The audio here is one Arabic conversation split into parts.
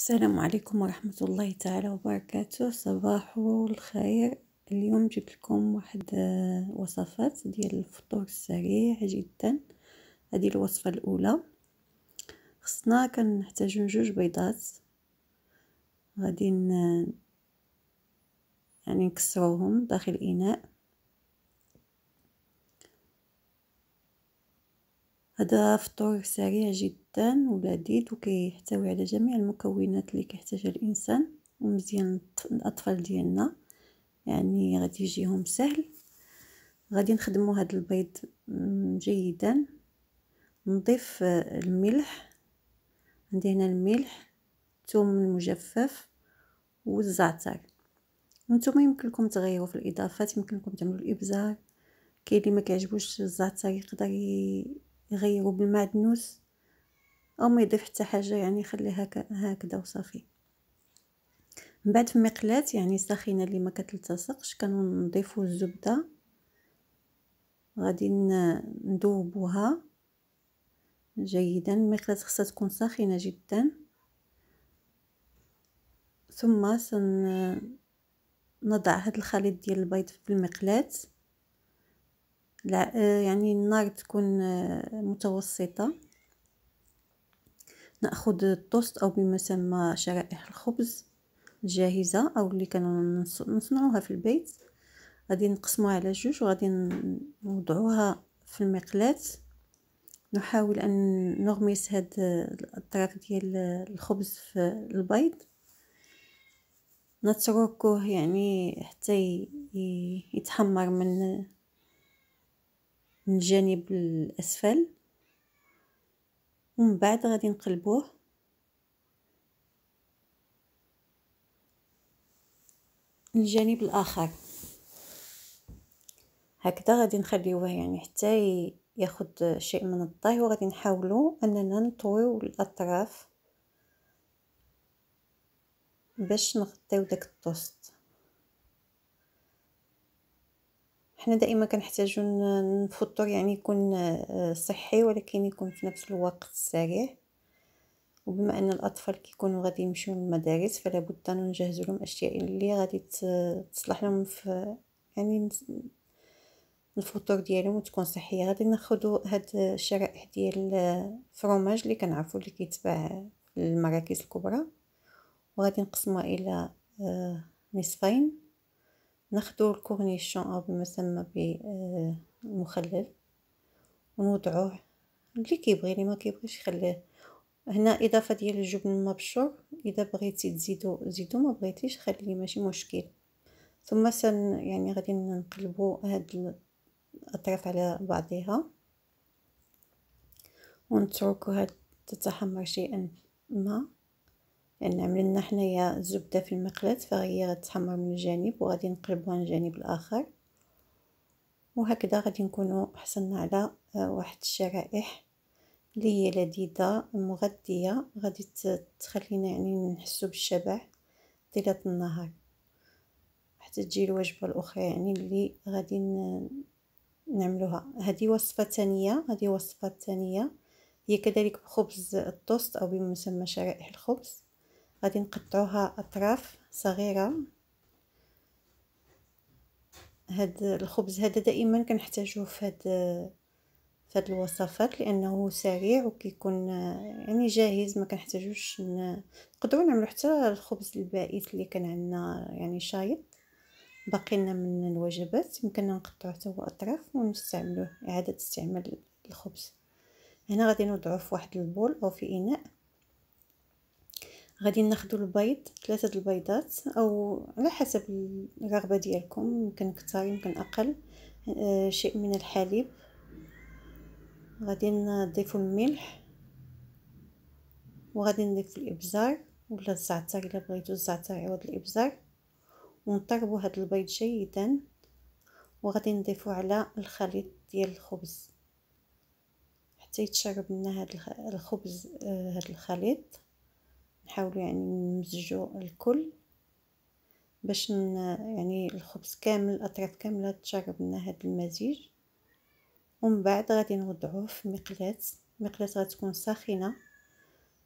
السلام عليكم ورحمة الله تعالى وبركاته صباح الخير اليوم جبت لكم واحد آه، وصفات ديال الفطور السريع جدا هذه الوصفة الأولى خصنا كنحتاجو جوج بيضات غادي يعني نكسروهم داخل الإناء هذا فطور سريع جدا جدا ولذيذ وكيحتوي على جميع المكونات اللي كيحتاجها الانسان ومزيان الاطفال ديالنا يعني غادي يجيهم سهل غادي نخدمو هذا البيض جيدا نضيف آه، الملح عندي هنا الملح الثوم المجفف والزعتر نتوما يمكن لكم تغيروا في الاضافات يمكن لكم تعملوا الابزار كاين اللي ما كيعجبوش الزعتر يقدر يغيروا بالمعدنوس او ما يضيف حتى حاجه يعني يخليها هكذا وصافي من بعد في المقلات يعني ساخنه اللي ما كتلتصقش كنضيفوا الزبده غادي ندوبوها جيدا المقلاة خصها تكون ساخنه جدا ثم سن نضع هاد الخليط ديال البيض في المقلاة يعني النار تكون متوسطه ناخذ التوست او بما يسمى شرائح الخبز الجاهزه او اللي كنصنعوها في البيت غادي نقسموها على جوج وغادي نوضعوها في المقلاه نحاول ان نغمس هاد الطرف ديال الخبز في البيض نتركوه يعني حتى يتحمر من من الجانب الاسفل ومن بعد غادي نقلبوه الجانب الاخر هكذا غادي نخليوه يعني حتى ياخد شيء من الضي وغادي نحاولوا اننا نطويو الاطراف باش نغطيو داك الطوست حنا دائما كنحتاجو الفطور يعني يكون آه، صحي ولكن يكون في نفس الوقت سريع وبما ان الاطفال كيكونوا غادي يمشيو للمدارس فلا بد نجهز لهم اشياء اللي غادي تصلح لهم في يعني الفطور ديالهم وتكون صحيه غادي ناخذوا هاد الشرائح ديال الفرماج اللي كنعرفوا اللي كيتباع في المراكز الكبرى وغادي نقسمها الى آه، نصفين ناخدو الكورنيشون او بما يسمى بالمخلل ونوضعوه اللي كيبغي اللي ما كيبغيش يخليه هنا اضافه ديال الجبن المبشور اذا بغيتي تزيدو زيدو ما بغيتيش خليه ماشي مشكل ثم سن يعني غادي نقلبو هاد الاطراف على بعضها ونتركوها تتحمر شيئا ما لان عملنا حنايا الزبده في المقلات فهي غتحمر من جانب وغادي نقلبوها من الجانب الاخر وهكذا غادي نكونوا حصلنا على آه، واحد الشرائح اللي هي لذيذه مغذيه غادي تخلينا يعني نحسوا بالشبع طيله النهار حتى تجي الوجبه الاخرى يعني اللي غادي نعملوها هذه وصفه ثانيه هذه وصفه ثانيه هي كذلك بخبز التوست او بمسمى شرائح الخبز غادي نقطعوها اطراف صغيره هاد الخبز هذا دائما كنحتاجوه في هاد في هاد الوصفات لانه سريع وكيكون يعني جاهز ما كنحتاجوش نقدروا نعملو حتى الخبز البائس اللي كان عندنا يعني شايط باقي لنا من الوجبات يمكن نقطعوه حتى هو اطراف ونستعملوه اعاده استعمال الخبز هنا غادي نوضعوه في واحد البول او في اناء غادي ناخذ البيض ثلاثه البيضات او على حسب الرغبه ديالكم يمكن اكثر يمكن اقل آه، شيء من الحليب غادي نضيفوا الملح وغادي نضيف الابزار ولا الزعتر الا بغيتو الزعتر عوض الابزار ونطربوا هذا البيض جيدا وغادي نضيفوا على الخليط ديال الخبز حتى يتشرب لنا هذا الخبز هذا آه، الخليط نحاولوا يعني نمزجوا الكل باش يعني الخبز كامل الاطراف كامله تشرب لنا هذا المزيج ومن بعد غادي نوضعوه في مقلاة مقلاة غتكون ساخنه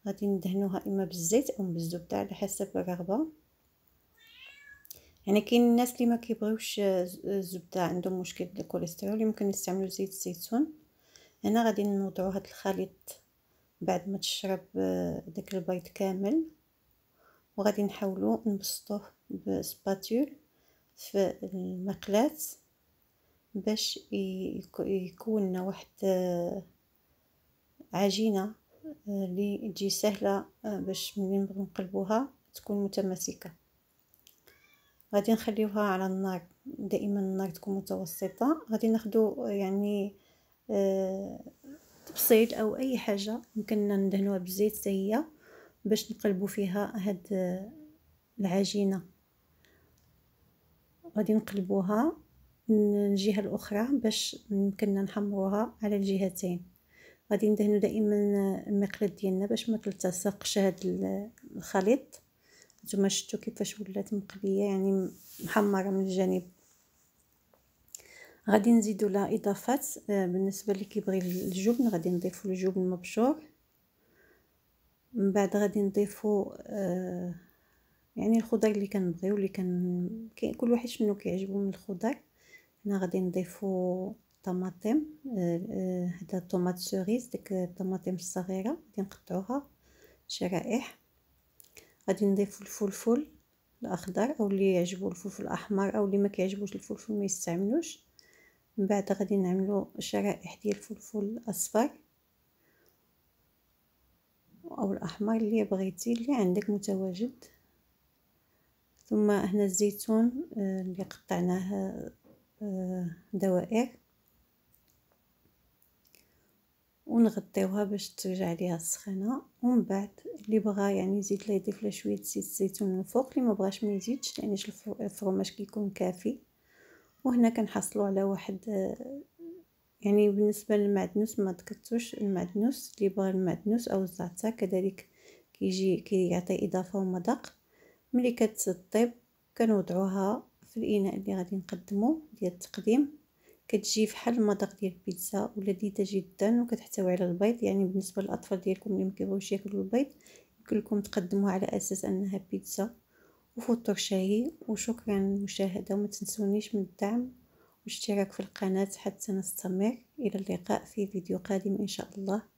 غادي ندهنوها اما بالزيت او بالزبده على حسب الرغبه يعني كاين الناس اللي ما كيبغيوش آه، الزبده عندهم مشكل الكوليسترول يمكن يستعملوا زيت الزيتون هنا غادي نوضعوا هذا الخليط بعد ما تشرب آه، داك البيض كامل وغادي نحاولو نبسطوه بسباتول في المقلاة باش يكون لنا واحد آه، عجينه آه، اللي تجي سهله باش ملي نقلبوها تكون متماسكه غادي نخليوها على النار دائما النار تكون متوسطه غادي ناخدو يعني آه بسيط او اي حاجه يمكننا ندهنوها بالزيت سيئة باش نقلبو فيها هاد آه، العجينه غادي نقلبوها من الجهه الاخرى باش يمكننا نحمروها على الجهتين غادي ندهنو دائما آه، المقلاة ديالنا باش ما تلتصقش هاد الخليط نتوما شفتوا كيفاش ولات مقليه يعني محمره من الجانب غادي نزيدو لها اضافات آه، بالنسبه اللي كيبغي الجبن غادي نضيفو الجبن مبشور من بعد غادي نضيفو آه، يعني الخضر اللي كنبغيو اللي كان كل واحد شنو كيعجبو من الخضر هنا غادي نضيفو طماطم هذا آه، طوماط سوريز ديك الطماطم الصغيره غادي نقطعوها شرائح غادي نضيفو الفلفل الاخضر او اللي يعجبو الفلفل الاحمر او اللي ما كيعجبوش الفلفل ما يستعملوش من بعد غادي نعملو شرائح ديال الفلفل الاصفر او الاحمر اللي بغيتي اللي عندك متواجد ثم هنا الزيتون آه، اللي قطعناه آه، دوائر ونغطيوها باش ترجع ليها السخانه ومن بعد اللي بغى يعني يزيد لا يضيف لا شويه زيت الزيتون من الفوق اللي ما بغاش ما يزيدش لان الفرماج كيكون كافي وهنا كنحصلوا على واحد آه، يعني بالنسبه للمعدنوس ما تكتوش المعدنوس اللي بغى المعدنوس او الزعتر كذلك كيجي كيعطي اضافه ومذاق ملي كتطيب كنوضعوها في الاناء اللي غادي نقدمو ديال التقديم كتجي فحال المذاق ديال البيتزا ولذيذه جدا وكتحتوي على البيض يعني بالنسبه للاطفال ديالكم اللي مكيبغيوش ياكلوا البيض يمكن لكم تقدموها على اساس انها بيتزا وفطور شهي وشكرا للمشاهدة وما تنسونيش من الدعم والاشتراك في القناة حتى نستمر إلى اللقاء في فيديو قادم إن شاء الله